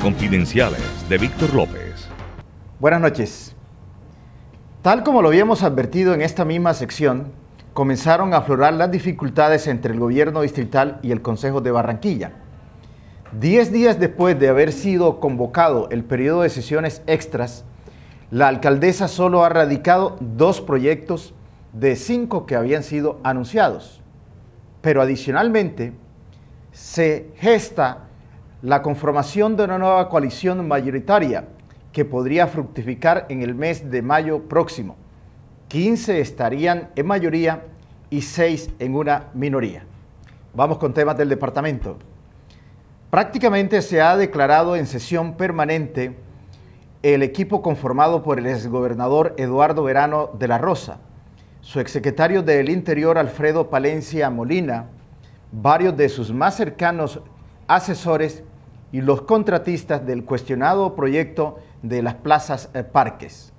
confidenciales de Víctor López. Buenas noches. Tal como lo habíamos advertido en esta misma sección, comenzaron a aflorar las dificultades entre el gobierno distrital y el Consejo de Barranquilla. Diez días después de haber sido convocado el periodo de sesiones extras, la alcaldesa solo ha radicado dos proyectos de cinco que habían sido anunciados. Pero adicionalmente, se gesta la conformación de una nueva coalición mayoritaria que podría fructificar en el mes de mayo próximo. 15 estarían en mayoría y 6 en una minoría. Vamos con temas del departamento. Prácticamente se ha declarado en sesión permanente el equipo conformado por el exgobernador Eduardo Verano de la Rosa, su exsecretario del Interior Alfredo Palencia Molina, varios de sus más cercanos asesores y los contratistas del cuestionado proyecto de las plazas eh, parques.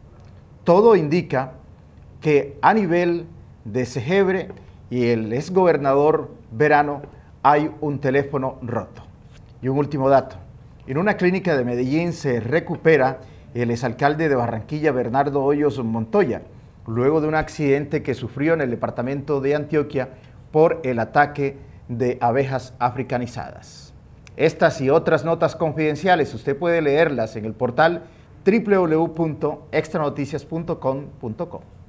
Todo indica que a nivel de Cegebre y el exgobernador Verano hay un teléfono roto. Y un último dato. En una clínica de Medellín se recupera el exalcalde de Barranquilla, Bernardo Hoyos Montoya, luego de un accidente que sufrió en el departamento de Antioquia por el ataque de abejas africanizadas. Estas y otras notas confidenciales usted puede leerlas en el portal www.extranoticias.com.co.